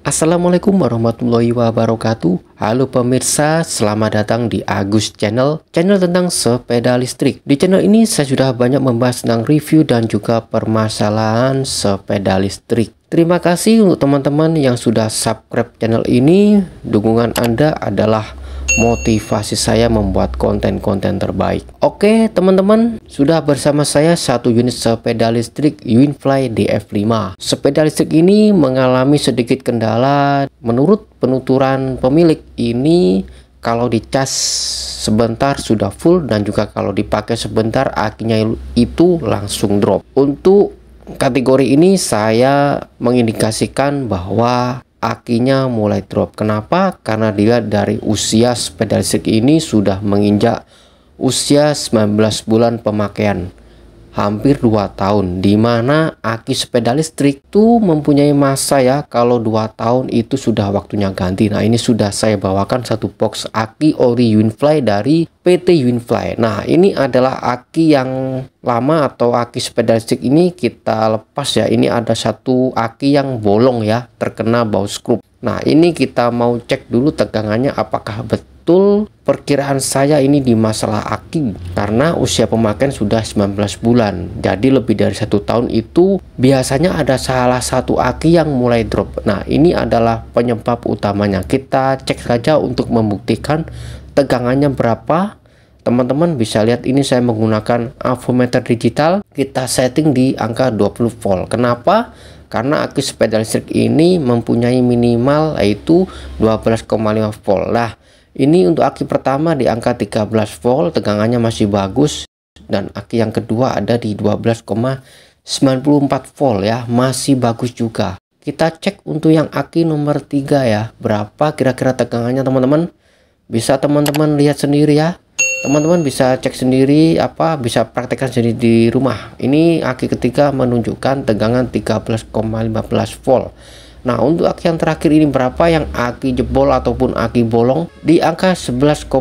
Assalamualaikum warahmatullahi wabarakatuh Halo pemirsa, selamat datang di Agus Channel Channel tentang sepeda listrik Di channel ini saya sudah banyak membahas tentang review dan juga permasalahan sepeda listrik Terima kasih untuk teman-teman yang sudah subscribe channel ini Dukungan Anda adalah motivasi saya membuat konten-konten terbaik. Oke teman-teman, sudah bersama saya satu unit sepeda listrik Winfly DF5. Sepeda listrik ini mengalami sedikit kendala menurut penuturan pemilik ini kalau dicas sebentar sudah full dan juga kalau dipakai sebentar akinya itu langsung drop. Untuk kategori ini saya mengindikasikan bahwa akinya mulai drop. Kenapa? Karena dia dari usia sepeda listrik ini sudah menginjak usia 19 bulan pemakaian hampir 2 tahun dimana aki sepeda listrik tuh mempunyai masa ya kalau 2 tahun itu sudah waktunya ganti nah ini sudah saya bawakan satu box aki ori Unfly dari PT Unfly. nah ini adalah aki yang lama atau aki sepeda listrik ini kita lepas ya ini ada satu aki yang bolong ya terkena bau skrup nah ini kita mau cek dulu tegangannya apakah betul betul perkiraan saya ini di masalah aki karena usia pemakaian sudah 19 bulan jadi lebih dari satu tahun itu biasanya ada salah satu aki yang mulai drop nah ini adalah penyebab utamanya kita cek saja untuk membuktikan tegangannya berapa teman-teman bisa lihat ini saya menggunakan avometer digital kita setting di angka 20 volt kenapa karena aki sepeda listrik ini mempunyai minimal yaitu 12,5 volt lah ini untuk aki pertama di angka 13 volt, tegangannya masih bagus dan aki yang kedua ada di 12,94 volt ya, masih bagus juga. Kita cek untuk yang aki nomor 3 ya, berapa kira-kira tegangannya teman-teman? Bisa teman-teman lihat sendiri ya. Teman-teman bisa cek sendiri apa bisa praktekkan sendiri di rumah. Ini aki ketiga menunjukkan tegangan 13,15 volt Nah untuk aki yang terakhir ini berapa yang aki jebol ataupun aki bolong di angka 11,9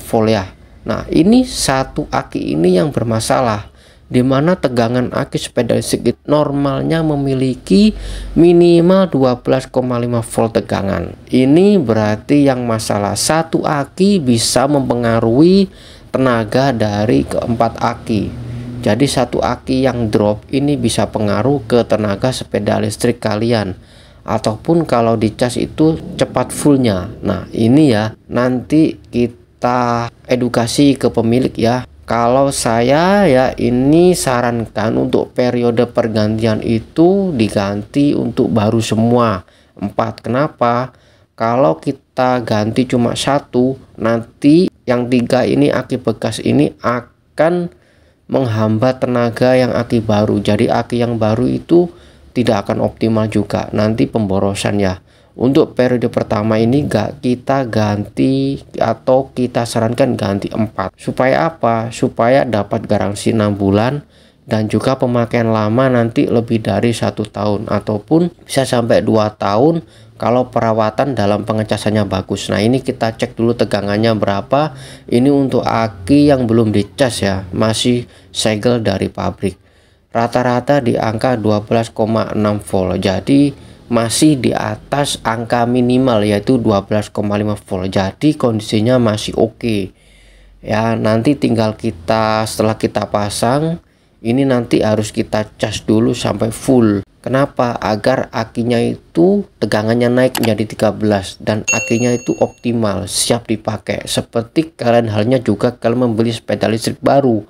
volt ya. Nah ini satu aki ini yang bermasalah di mana tegangan aki sepeda listrik normalnya memiliki minimal 12,5 volt tegangan. Ini berarti yang masalah satu aki bisa mempengaruhi tenaga dari keempat aki. Jadi satu aki yang drop ini bisa pengaruh ke tenaga sepeda listrik kalian ataupun kalau dicas itu cepat fullnya. Nah ini ya nanti kita edukasi ke pemilik ya. Kalau saya ya ini sarankan untuk periode pergantian itu diganti untuk baru semua empat. Kenapa? Kalau kita ganti cuma satu nanti yang tiga ini aki bekas ini akan menghambat tenaga yang aki baru. Jadi aki yang baru itu tidak akan optimal juga. Nanti pemborosan ya. Untuk periode pertama ini gak kita ganti atau kita sarankan ganti 4. Supaya apa? Supaya dapat garansi 6 bulan dan juga pemakaian lama nanti lebih dari satu tahun ataupun bisa sampai dua tahun kalau perawatan dalam pengecasannya bagus nah ini kita cek dulu tegangannya berapa ini untuk aki yang belum dicas ya masih segel dari pabrik rata-rata di angka 12,6 volt jadi masih di atas angka minimal yaitu 12,5 volt jadi kondisinya masih oke okay. ya nanti tinggal kita setelah kita pasang ini nanti harus kita cas dulu sampai full kenapa agar akinya itu tegangannya naik menjadi 13 dan akinya itu optimal siap dipakai seperti kalian halnya juga kalau membeli sepeda listrik baru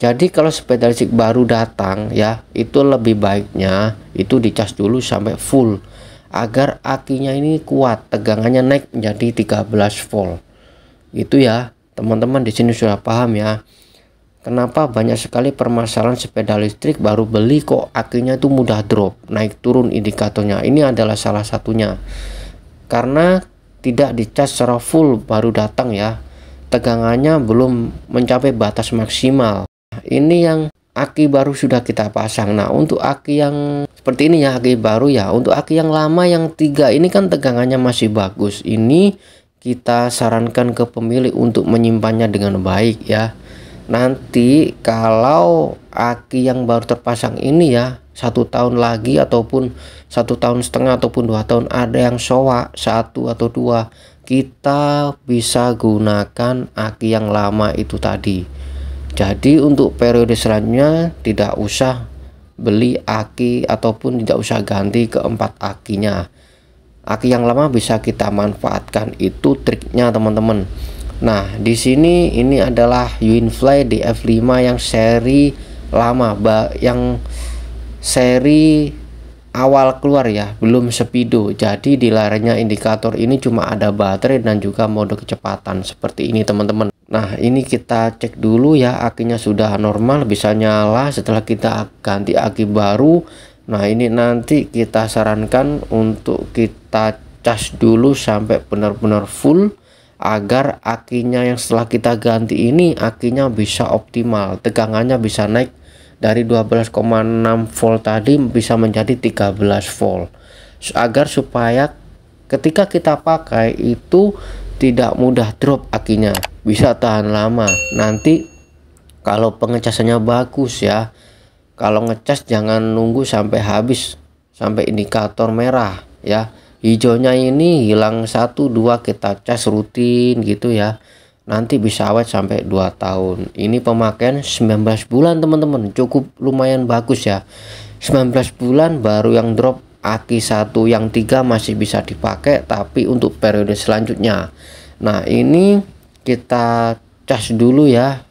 jadi kalau sepeda listrik baru datang ya itu lebih baiknya itu dicas dulu sampai full agar akinya ini kuat tegangannya naik menjadi 13 volt itu ya teman-teman di sini sudah paham ya Kenapa banyak sekali permasalahan sepeda listrik baru beli kok akhirnya itu mudah drop, naik turun indikatornya. Ini adalah salah satunya. Karena tidak dicas secara full baru datang ya. Tegangannya belum mencapai batas maksimal. Ini yang aki baru sudah kita pasang. Nah, untuk aki yang seperti ini ya, aki baru ya. Untuk aki yang lama yang tiga ini kan tegangannya masih bagus. Ini kita sarankan ke pemilik untuk menyimpannya dengan baik ya nanti kalau aki yang baru terpasang ini ya satu tahun lagi ataupun satu tahun setengah ataupun dua tahun ada yang soa satu atau dua kita bisa gunakan aki yang lama itu tadi jadi untuk periode selanjutnya tidak usah beli aki ataupun tidak usah ganti keempat akinya aki yang lama bisa kita manfaatkan itu triknya teman-teman Nah, di sini ini adalah Uinfly DF5 yang seri lama, yang seri awal keluar ya, belum speedo. Jadi di layarnya indikator ini cuma ada baterai dan juga mode kecepatan seperti ini, teman-teman. Nah, ini kita cek dulu ya, akinya sudah normal, bisa nyala setelah kita ganti aki baru. Nah, ini nanti kita sarankan untuk kita cas dulu sampai benar-benar full agar akinya yang setelah kita ganti ini akinya bisa optimal tegangannya bisa naik dari 12,6 volt tadi bisa menjadi 13 volt agar supaya ketika kita pakai itu tidak mudah drop akinya bisa tahan lama nanti kalau pengecasannya bagus ya kalau ngecas jangan nunggu sampai habis sampai indikator merah ya hijaunya ini hilang satu dua kita cas rutin gitu ya nanti bisa awet sampai 2 tahun ini pemakaian 19 bulan teman-teman cukup lumayan bagus ya 19 bulan baru yang drop aki satu yang tiga masih bisa dipakai tapi untuk periode selanjutnya nah ini kita cas dulu ya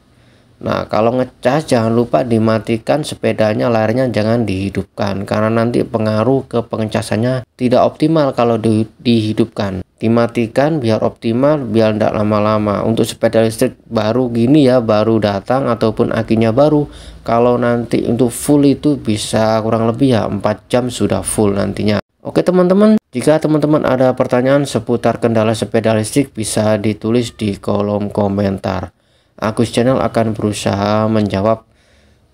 Nah, kalau ngecas jangan lupa dimatikan sepedanya, layarnya jangan dihidupkan karena nanti pengaruh ke pengecasannya tidak optimal kalau di dihidupkan. Dimatikan biar optimal, biar tidak lama-lama. Untuk sepeda listrik baru gini ya, baru datang ataupun akinya baru, kalau nanti untuk full itu bisa kurang lebih ya 4 jam sudah full nantinya. Oke teman-teman, jika teman-teman ada pertanyaan seputar kendala sepeda listrik bisa ditulis di kolom komentar. Agus Channel akan berusaha menjawab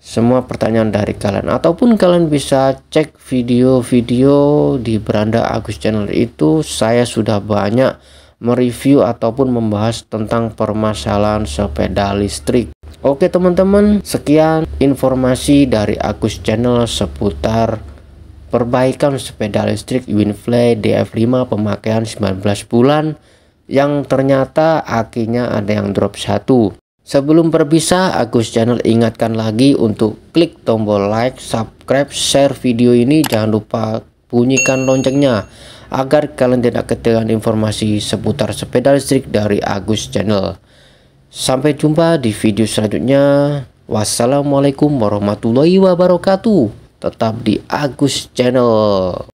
semua pertanyaan dari kalian ataupun kalian bisa cek video-video di beranda Agus Channel itu saya sudah banyak mereview ataupun membahas tentang permasalahan sepeda listrik Oke teman-teman sekian informasi dari Agus Channel seputar perbaikan sepeda listrik Winfly DF5 pemakaian 19 bulan yang ternyata akinya ada yang drop satu. Sebelum berpisah, Agus Channel ingatkan lagi untuk klik tombol like, subscribe, share video ini. Jangan lupa bunyikan loncengnya agar kalian tidak ketinggalan informasi seputar sepeda listrik dari Agus Channel. Sampai jumpa di video selanjutnya. Wassalamualaikum warahmatullahi wabarakatuh. Tetap di Agus Channel.